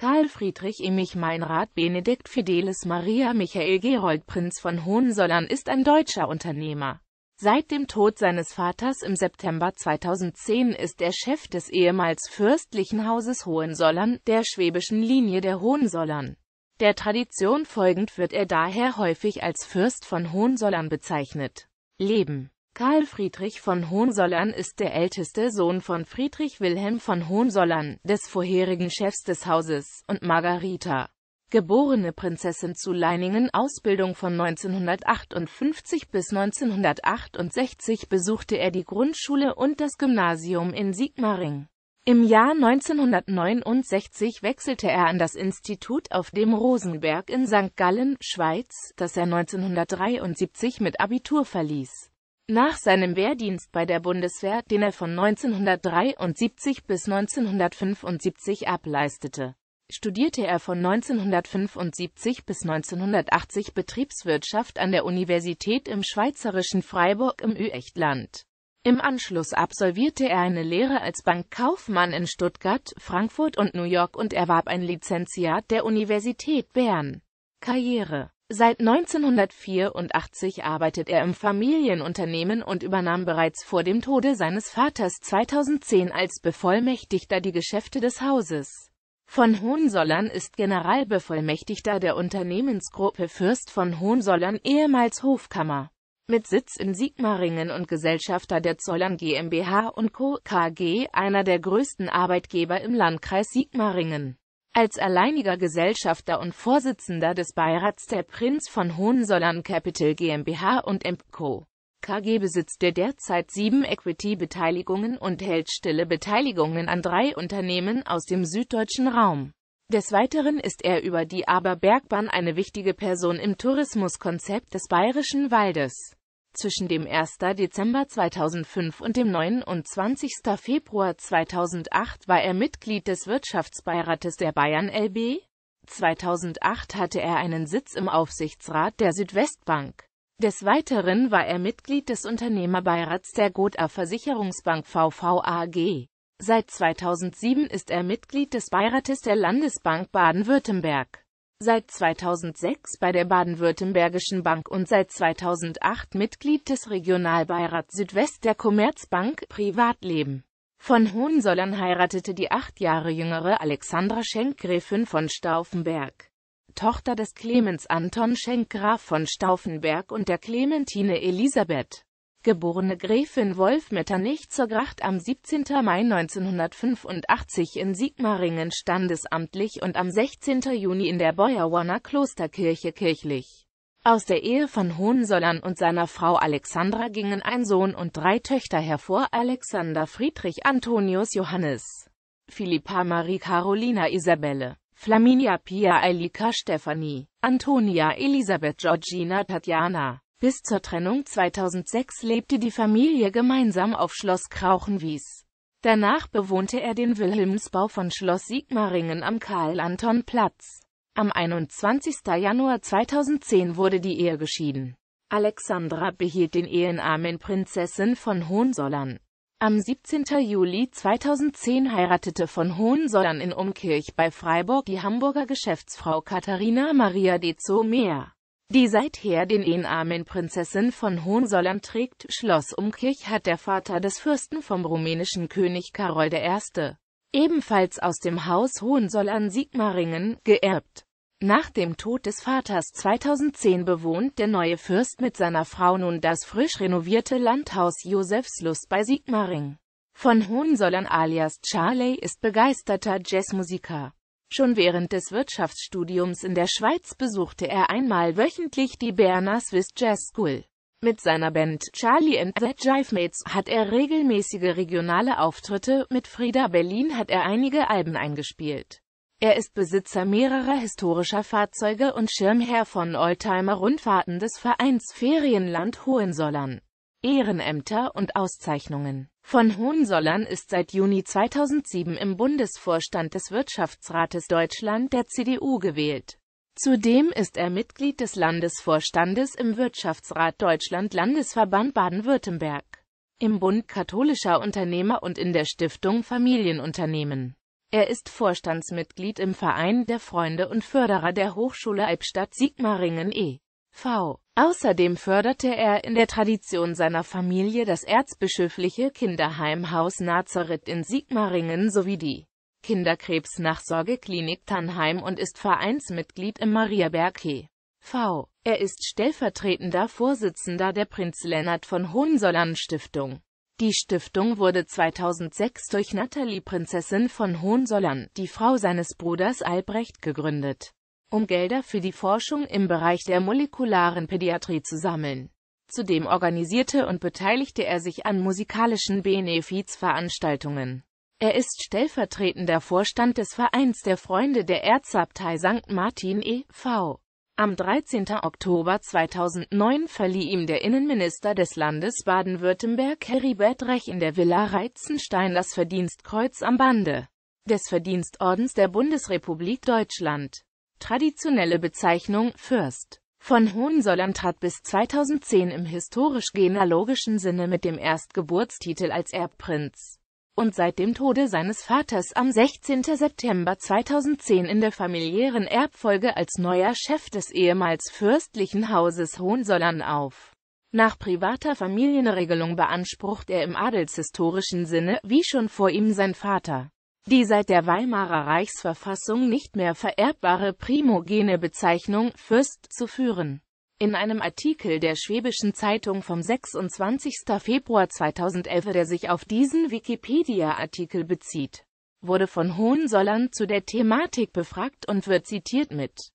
Karl Friedrich Emich Meinrad Benedikt Fidelis Maria Michael Gerold Prinz von Hohensollern ist ein deutscher Unternehmer. Seit dem Tod seines Vaters im September 2010 ist er Chef des ehemals fürstlichen Hauses Hohensollern, der schwäbischen Linie der Hohensollern. Der Tradition folgend wird er daher häufig als Fürst von Hohensollern bezeichnet. Leben Karl Friedrich von Hohensollern ist der älteste Sohn von Friedrich Wilhelm von Hohensollern, des vorherigen Chefs des Hauses, und Margarita, geborene Prinzessin zu Leiningen. Ausbildung von 1958 bis 1968 besuchte er die Grundschule und das Gymnasium in Sigmaring. Im Jahr 1969 wechselte er an das Institut auf dem Rosenberg in St. Gallen, Schweiz, das er 1973 mit Abitur verließ. Nach seinem Wehrdienst bei der Bundeswehr, den er von 1973 bis 1975 ableistete, studierte er von 1975 bis 1980 Betriebswirtschaft an der Universität im schweizerischen Freiburg im Üechtland. Im Anschluss absolvierte er eine Lehre als Bankkaufmann in Stuttgart, Frankfurt und New York und erwarb ein Lizenziat der Universität Bern. Karriere Seit 1984 arbeitet er im Familienunternehmen und übernahm bereits vor dem Tode seines Vaters 2010 als Bevollmächtigter die Geschäfte des Hauses. Von Hohensollern ist Generalbevollmächtigter der Unternehmensgruppe Fürst von Hohensollern ehemals Hofkammer mit Sitz in Sigmaringen und Gesellschafter der Zollern GmbH und Co. KG, einer der größten Arbeitgeber im Landkreis Sigmaringen. Als alleiniger Gesellschafter und Vorsitzender des Beirats der Prinz von Hohensollern Capital GmbH und Co. KG besitzt er derzeit sieben Equity-Beteiligungen und hält stille Beteiligungen an drei Unternehmen aus dem süddeutschen Raum. Des Weiteren ist er über die Aberbergbahn eine wichtige Person im Tourismuskonzept des Bayerischen Waldes zwischen dem 1. Dezember 2005 und dem 29. Februar 2008 war er Mitglied des Wirtschaftsbeirates der Bayern LB. 2008 hatte er einen Sitz im Aufsichtsrat der Südwestbank. Des Weiteren war er Mitglied des Unternehmerbeirats der Gotha Versicherungsbank VVAG. Seit 2007 ist er Mitglied des Beirates der Landesbank Baden-Württemberg seit 2006 bei der Baden-Württembergischen Bank und seit 2008 Mitglied des Regionalbeirats Südwest der Commerzbank Privatleben. Von Hohensollern heiratete die acht Jahre jüngere Alexandra Schenk Gräfin von Stauffenberg. Tochter des Clemens Anton Schenk Graf von Stauffenberg und der Clementine Elisabeth geborene Gräfin Wolf Metternich zur Gracht am 17. Mai 1985 in Sigmaringen standesamtlich und am 16. Juni in der Beuerwanner Klosterkirche kirchlich. Aus der Ehe von Hohensollern und seiner Frau Alexandra gingen ein Sohn und drei Töchter hervor, Alexander Friedrich Antonius Johannes, Philippa Marie Carolina Isabelle, Flaminia Pia Eilika Stefanie, Antonia Elisabeth Georgina Tatjana. Bis zur Trennung 2006 lebte die Familie gemeinsam auf Schloss Krauchenwies. Danach bewohnte er den Wilhelmsbau von Schloss Sigmaringen am Karl-Anton-Platz. Am 21. Januar 2010 wurde die Ehe geschieden. Alexandra behielt den Ehenamen Prinzessin von Hohensollern. Am 17. Juli 2010 heiratete von Hohensollern in Umkirch bei Freiburg die Hamburger Geschäftsfrau Katharina Maria de Zomer die seither den Ehenarmen Prinzessin von Hohensollern trägt. Schloss Umkirch hat der Vater des Fürsten vom rumänischen König Karol I., ebenfalls aus dem Haus Hohensollern sigmaringen geerbt. Nach dem Tod des Vaters 2010 bewohnt der neue Fürst mit seiner Frau nun das frisch renovierte Landhaus Josefslust bei Sigmaring. Von Hohensollern alias Charley ist begeisterter Jazzmusiker. Schon während des Wirtschaftsstudiums in der Schweiz besuchte er einmal wöchentlich die Berner Swiss Jazz School. Mit seiner Band Charlie and the Mates hat er regelmäßige regionale Auftritte, mit Frieda Berlin hat er einige Alben eingespielt. Er ist Besitzer mehrerer historischer Fahrzeuge und Schirmherr von Oldtimer-Rundfahrten des Vereins Ferienland Hohensollern. Ehrenämter und Auszeichnungen. Von Hohensollern ist seit Juni 2007 im Bundesvorstand des Wirtschaftsrates Deutschland der CDU gewählt. Zudem ist er Mitglied des Landesvorstandes im Wirtschaftsrat Deutschland Landesverband Baden-Württemberg, im Bund katholischer Unternehmer und in der Stiftung Familienunternehmen. Er ist Vorstandsmitglied im Verein der Freunde und Förderer der Hochschule Albstadt-Sigmaringen e.V. Außerdem förderte er in der Tradition seiner Familie das erzbischöfliche Kinderheimhaus Nazareth in Sigmaringen sowie die Kinderkrebsnachsorgeklinik Tannheim und ist Vereinsmitglied im Maria Mariaberg V. Er ist stellvertretender Vorsitzender der Prinz Lennart von Hohenzollern Stiftung. Die Stiftung wurde 2006 durch Nathalie Prinzessin von Hohenzollern, die Frau seines Bruders Albrecht, gegründet um Gelder für die Forschung im Bereich der molekularen Pädiatrie zu sammeln. Zudem organisierte und beteiligte er sich an musikalischen Benefizveranstaltungen. Er ist stellvertretender Vorstand des Vereins der Freunde der Erzabtei St. Martin e.V. Am 13. Oktober 2009 verlieh ihm der Innenminister des Landes Baden-Württemberg Heribert Rech in der Villa Reitzenstein das Verdienstkreuz am Bande des Verdienstordens der Bundesrepublik Deutschland. Traditionelle Bezeichnung Fürst von Hohensollern trat bis 2010 im historisch-genealogischen Sinne mit dem Erstgeburtstitel als Erbprinz und seit dem Tode seines Vaters am 16. September 2010 in der familiären Erbfolge als neuer Chef des ehemals fürstlichen Hauses Hohensollern auf. Nach privater Familienregelung beansprucht er im adelshistorischen Sinne, wie schon vor ihm sein Vater, die seit der Weimarer Reichsverfassung nicht mehr vererbbare primogene Bezeichnung Fürst zu führen. In einem Artikel der Schwäbischen Zeitung vom 26. Februar 2011, der sich auf diesen Wikipedia-Artikel bezieht, wurde von Hohenzollern zu der Thematik befragt und wird zitiert mit